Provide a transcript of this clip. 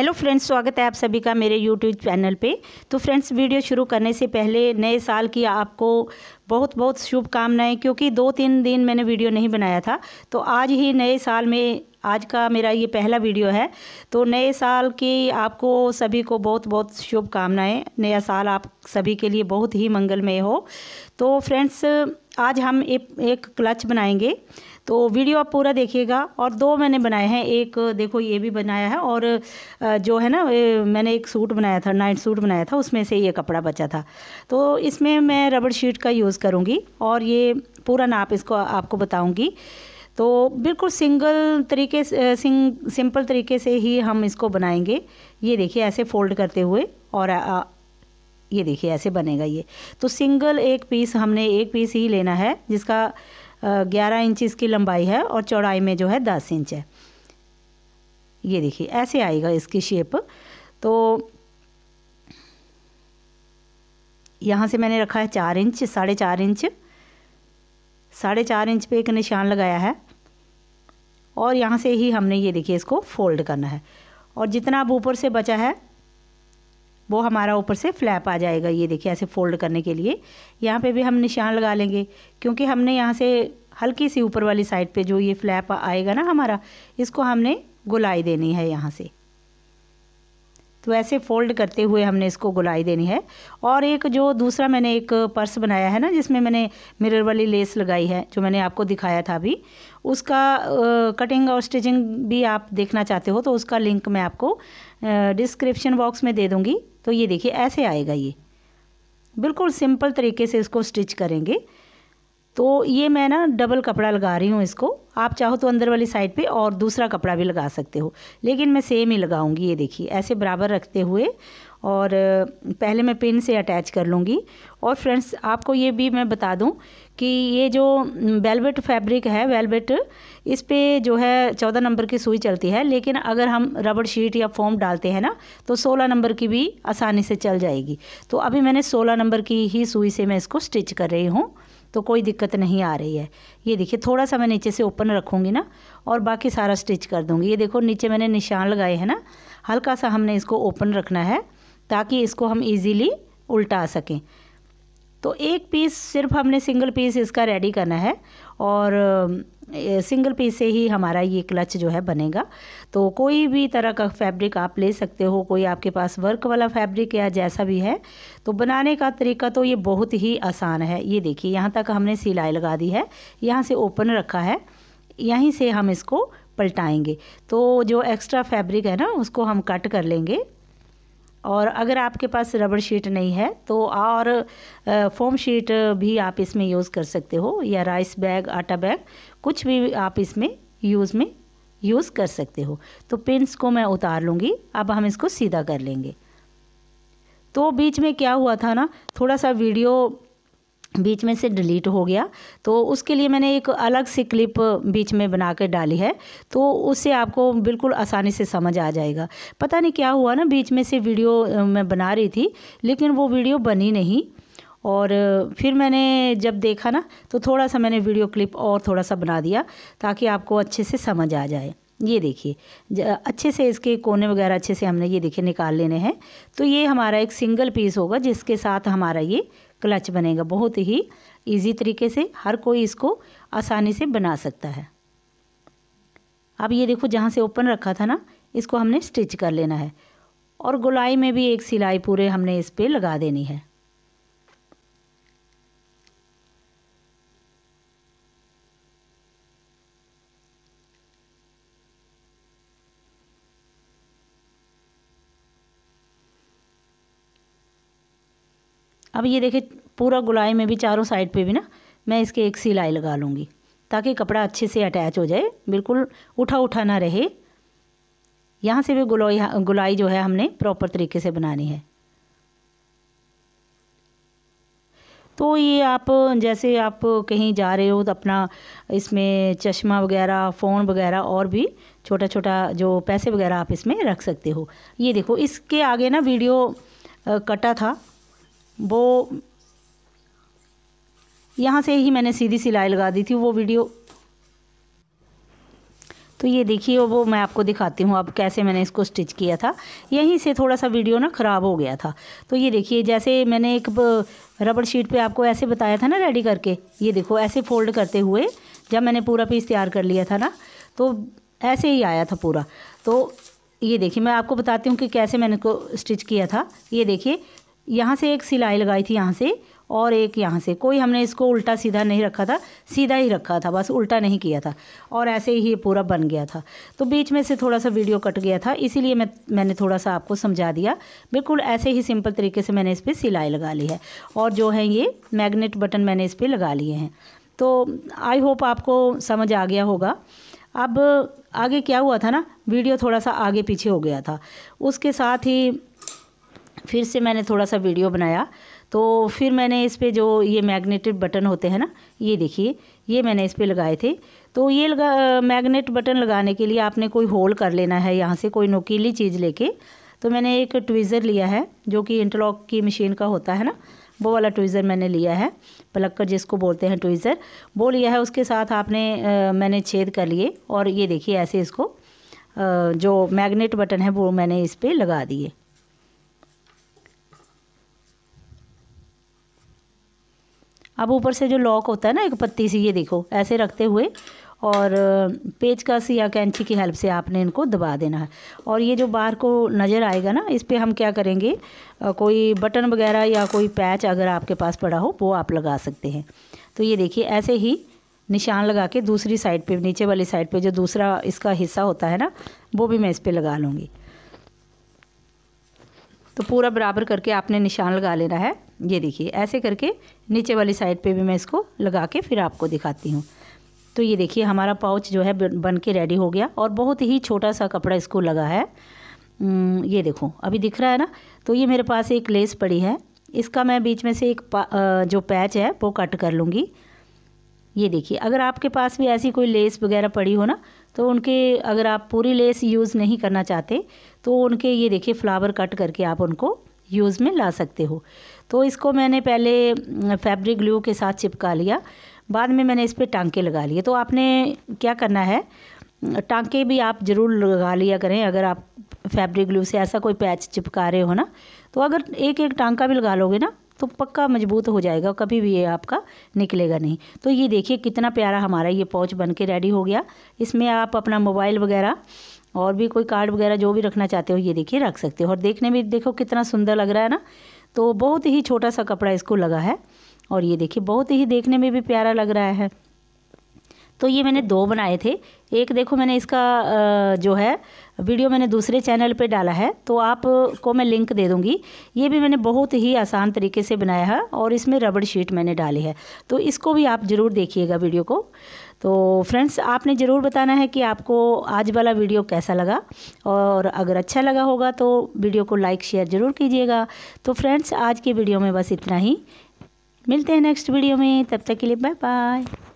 hello friends स्वागत है आप सभी का मेरे यूट्यूब चैनल पे तो फ्रेंड्स वीडियो शुरू करने से पहले नए साल की आपको बहुत बहुत शुभकामनाएं क्योंकि दो तीन दिन मैंने वीडियो नहीं बनाया था तो आज ही नए साल में आज का मेरा ये पहला वीडियो है तो नए साल की आपको सभी को बहुत बहुत शुभकामनाएं नया साल आप सभी के लिए बहुत ही मंगलमय हो तो फ्रेंड्स आज हम एक एक क्लच बनाएंगे तो वीडियो आप पूरा देखिएगा और दो मैंने बनाए हैं एक देखो ये भी बनाया है और जो है ना मैंने एक सूट बनाया था नाइट सूट बनाया था उसमें से ये कपड़ा बचा था तो इसमें मैं रबड़ शीट का यूज़ करूँगी और ये पूरा नाप इसको आपको बताऊँगी तो बिल्कुल सिंगल तरीके से सिंग सिंपल तरीके से ही हम इसको बनाएंगे ये देखिए ऐसे फोल्ड करते हुए और आ, ये देखिए ऐसे बनेगा ये तो सिंगल एक पीस हमने एक पीस ही लेना है जिसका ग्यारह इंच इसकी लंबाई है और चौड़ाई में जो है दस इंच है ये देखिए ऐसे आएगा इसकी शेप तो यहाँ से मैंने रखा है चार इंच साढ़े चार इंच साढ़े चार इंच पे एक निशान लगाया है और यहाँ से ही हमने ये देखिए इसको फोल्ड करना है और जितना आप ऊपर से बचा है वो हमारा ऊपर से फ्लैप आ जाएगा ये देखिए ऐसे फोल्ड करने के लिए यहाँ पे भी हम निशान लगा लेंगे क्योंकि हमने यहाँ से हल्की सी ऊपर वाली साइड पे जो ये फ्लैप आएगा ना हमारा इसको हमने गुलाई देनी है यहाँ से तो ऐसे फोल्ड करते हुए हमने इसको गुलाई देनी है और एक जो दूसरा मैंने एक पर्स बनाया है ना जिसमें मैंने मिरर वाली लेस लगाई है जो मैंने आपको दिखाया था अभी उसका कटिंग और स्टिचिंग भी आप देखना चाहते हो तो उसका लिंक मैं आपको डिस्क्रिप्शन बॉक्स में दे दूँगी तो ये देखिए ऐसे आएगा ये बिल्कुल सिंपल तरीके से इसको स्टिच करेंगे तो ये मैं ना डबल कपड़ा लगा रही हूँ इसको आप चाहो तो अंदर वाली साइड पे और दूसरा कपड़ा भी लगा सकते हो लेकिन मैं सेम ही लगाऊंगी ये देखिए ऐसे बराबर रखते हुए और पहले मैं पिन से अटैच कर लूँगी और फ्रेंड्स आपको ये भी मैं बता दूँ कि ये जो वेलवेट फैब्रिक है वेलवेट इस पर जो है चौदह नंबर की सुई चलती है लेकिन अगर हम रबड़ शीट या फोम डालते हैं ना तो सोलह नंबर की भी आसानी से चल जाएगी तो अभी मैंने सोलह नंबर की ही सुई से मैं इसको स्टिच कर रही हूँ तो कोई दिक्कत नहीं आ रही है ये देखिए थोड़ा सा मैं नीचे से ओपन रखूँगी ना और बाकी सारा स्टिच कर दूँगी ये देखो नीचे मैंने निशान लगाए हैं ना हल्का सा हमने इसको ओपन रखना है ताकि इसको हम इजीली उल्टा सकें तो एक पीस सिर्फ हमने सिंगल पीस इसका रेडी करना है और सिंगल पीस से ही हमारा ये क्लच जो है बनेगा तो कोई भी तरह का फैब्रिक आप ले सकते हो कोई आपके पास वर्क वाला फैब्रिक या जैसा भी है तो बनाने का तरीका तो ये बहुत ही आसान है ये देखिए यहाँ तक हमने सिलाई लगा दी है यहाँ से ओपन रखा है यहीं से हम इसको पलटाएंगे तो जो एक्स्ट्रा फैब्रिक है ना उसको हम कट कर लेंगे और अगर आपके पास रबड़ शीट नहीं है तो और फोम शीट भी आप इसमें यूज़ कर सकते हो या राइस बैग आटा बैग कुछ भी आप इसमें यूज़ में यूज़ कर सकते हो तो पिन्स को मैं उतार लूँगी अब हम इसको सीधा कर लेंगे तो बीच में क्या हुआ था ना थोड़ा सा वीडियो बीच में से डिलीट हो गया तो उसके लिए मैंने एक अलग से क्लिप बीच में बना कर डाली है तो उससे आपको बिल्कुल आसानी से समझ आ जाएगा पता नहीं क्या हुआ ना बीच में से वीडियो मैं बना रही थी लेकिन वो वीडियो बनी नहीं और फिर मैंने जब देखा ना तो थोड़ा सा मैंने वीडियो क्लिप और थोड़ा सा बना दिया ताकि आपको अच्छे से समझ आ जाए ये देखिए अच्छे से इसके कोने वगैरह अच्छे से हमने ये देखिए निकाल लेने हैं तो ये हमारा एक सिंगल पीस होगा जिसके साथ हमारा ये क्लच बनेगा बहुत ही इजी तरीके से हर कोई इसको आसानी से बना सकता है अब ये देखो जहाँ से ओपन रखा था ना इसको हमने स्टिच कर लेना है और गुलाई में भी एक सिलाई पूरे हमने इस पर लगा देनी है अब ये देखिए पूरा गुलाई में भी चारों साइड पे भी ना मैं इसके एक सिलाई लगा लूँगी ताकि कपड़ा अच्छे से अटैच हो जाए बिल्कुल उठा उठा ना रहे यहाँ से भी गुलाई गुलाई जो है हमने प्रॉपर तरीके से बनानी है तो ये आप जैसे आप कहीं जा रहे हो तो अपना इसमें चश्मा वगैरह फ़ोन वगैरह और भी छोटा छोटा जो पैसे वगैरह आप इसमें रख सकते हो ये देखो इसके आगे ना वीडियो कटा था वो यहाँ से ही मैंने सीधी सिलाई लगा दी थी वो वीडियो तो ये देखिए वो मैं आपको दिखाती हूँ अब कैसे मैंने इसको स्टिच किया था यहीं से थोड़ा सा वीडियो ना ख़राब हो गया था तो ये देखिए जैसे मैंने एक रबड़ शीट पे आपको ऐसे बताया था ना रेडी करके ये देखो ऐसे फोल्ड करते हुए जब मैंने पूरा पीस तैयार कर लिया था ना तो ऐसे ही आया था पूरा तो ये देखिए मैं आपको बताती हूँ कि कैसे मैंने इसको स्टिच किया था ये देखिए यहाँ से एक सिलाई लगाई थी यहाँ से और एक यहाँ से कोई हमने इसको उल्टा सीधा नहीं रखा था सीधा ही रखा था बस उल्टा नहीं किया था और ऐसे ही ये पूरा बन गया था तो बीच में से थोड़ा सा वीडियो कट गया था इसीलिए मैं मैंने थोड़ा सा आपको समझा दिया बिल्कुल ऐसे ही सिंपल तरीके से मैंने इस पर सिलाई लगा ली है और जो है ये मैगनेट बटन मैंने इस पर लगा लिए हैं तो आई होप आपको समझ आ गया होगा अब आगे क्या हुआ था ना वीडियो थोड़ा सा आगे पीछे हो गया था उसके साथ ही फिर से मैंने थोड़ा सा वीडियो बनाया तो फिर मैंने इस पर जो ये मैग्नेटेड बटन होते हैं ना ये देखिए ये मैंने इस पर लगाए थे तो ये लगा मैगनेट बटन लगाने के लिए आपने कोई होल कर लेना है यहाँ से कोई नोकीली चीज़ लेके तो मैंने एक ट्विज़र लिया है जो कि इंटरलॉक की मशीन का होता है ना वो वाला ट्विज़र मैंने लिया है पलक्कर जिसको बोलते हैं ट्विज़र वो लिया है उसके साथ आपने आ, मैंने छेद कर लिए और ये देखिए ऐसे इसको आ, जो मैग्नेट बटन है वो मैंने इस पर लगा दिए अब ऊपर से जो लॉक होता है ना एक पत्ती सी ये देखो ऐसे रखते हुए और पेचकस या कैंची की हेल्प से आपने इनको दबा देना है और ये जो बाहर को नज़र आएगा ना इस पर हम क्या करेंगे कोई बटन वगैरह या कोई पैच अगर आपके पास पड़ा हो वो आप लगा सकते हैं तो ये देखिए ऐसे ही निशान लगा के दूसरी साइड पे नीचे वाली साइड पे जो दूसरा इसका हिस्सा होता है ना वो भी मैं इस पर लगा लूँगी तो पूरा बराबर करके आपने निशान लगा लेना है ये देखिए ऐसे करके नीचे वाली साइड पे भी मैं इसको लगा के फिर आपको दिखाती हूँ तो ये देखिए हमारा पाउच जो है बन के रेडी हो गया और बहुत ही छोटा सा कपड़ा इसको लगा है ये देखो अभी दिख रहा है ना तो ये मेरे पास एक लेस पड़ी है इसका मैं बीच में से एक जो पैच है वो कट कर लूँगी ये देखिए अगर आपके पास भी ऐसी कोई लेस वगैरह पड़ी हो ना तो उनके अगर आप पूरी लेस यूज़ नहीं करना चाहते तो उनके ये देखिए फ्लावर कट करके आप उनको यूज़ में ला सकते हो तो इसको मैंने पहले फैब्रिक ग्लू के साथ चिपका लिया बाद में मैंने इस पर टांके लगा लिए तो आपने क्या करना है टांके भी आप ज़रूर लगा लिया करें अगर आप फैब्रिक ग्लू से ऐसा कोई पैच चिपका रहे हो ना तो अगर एक एक टांका भी लगा लोगे ना तो पक्का मजबूत हो जाएगा कभी भी ये आपका निकलेगा नहीं तो ये देखिए कितना प्यारा हमारा ये पाउच बन के रेडी हो गया इसमें आप अपना मोबाइल वगैरह और भी कोई कार्ड वगैरह जो भी रखना चाहते हो ये देखिए रख सकते हो और देखने में देखो कितना सुंदर लग रहा है ना तो बहुत ही छोटा सा कपड़ा इसको लगा है और ये देखिए बहुत ही देखने में भी प्यारा लग रहा है तो ये मैंने दो बनाए थे एक देखो मैंने इसका जो है वीडियो मैंने दूसरे चैनल पे डाला है तो आपको मैं लिंक दे दूँगी ये भी मैंने बहुत ही आसान तरीके से बनाया है और इसमें रबड़ शीट मैंने डाली है तो इसको भी आप ज़रूर देखिएगा वीडियो को तो फ्रेंड्स आपने ज़रूर बताना है कि आपको आज वाला वीडियो कैसा लगा और अगर अच्छा लगा होगा तो वीडियो को लाइक शेयर ज़रूर कीजिएगा तो फ्रेंड्स आज के वीडियो में बस इतना ही मिलते हैं नेक्स्ट वीडियो में तब तक के लिए बाय बाय